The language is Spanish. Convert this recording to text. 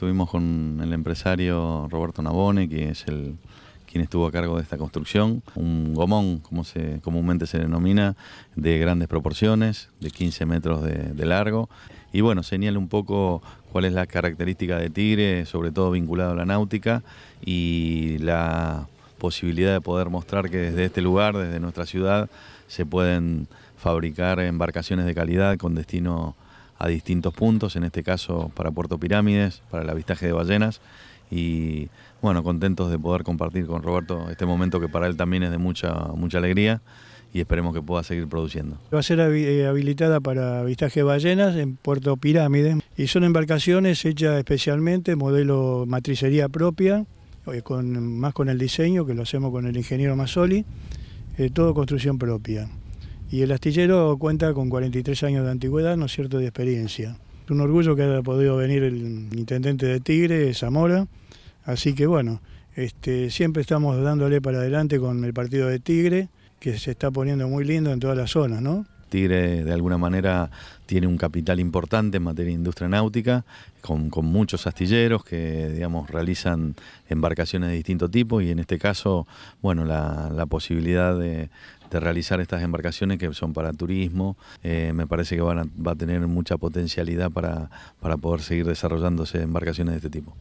Estuvimos con el empresario Roberto Nabone, que es el quien estuvo a cargo de esta construcción, un gomón, como se comúnmente se denomina, de grandes proporciones, de 15 metros de, largo. Y bueno, señala un poco cuál es la característica de Tigre, sobre todo vinculado a la náutica, y la posibilidad de poder mostrar que desde este lugar, desde nuestra ciudad, se pueden fabricar embarcaciones de calidad con destino a distintos puntos, en este caso para Puerto Pirámides, para el avistaje de ballenas y bueno, contentos de poder compartir con Roberto este momento que para él también es de mucha, mucha alegría y esperemos que pueda seguir produciendo. Va a ser eh, habilitada para avistaje de ballenas en Puerto Pirámides y son embarcaciones hechas especialmente, modelo matricería propia, eh, con, más con el diseño que lo hacemos con el ingeniero Masoli... Eh, todo construcción propia. Y el astillero cuenta con 43 años de antigüedad, ¿no es cierto?, de experiencia. un orgullo que haya podido venir el intendente de Tigre, Zamora. Así que bueno, este, siempre estamos dándole para adelante con el partido de Tigre, que se está poniendo muy lindo en todas las zonas, ¿no? Tigre eh, de alguna manera tiene un capital importante en materia de industria náutica, con, muchos astilleros que, digamos, realizan embarcaciones de distinto tipo y en este caso, bueno, la, posibilidad de, realizar estas embarcaciones que son para turismo, eh, me parece que va a tener mucha potencialidad para poder seguir desarrollándose embarcaciones de este tipo.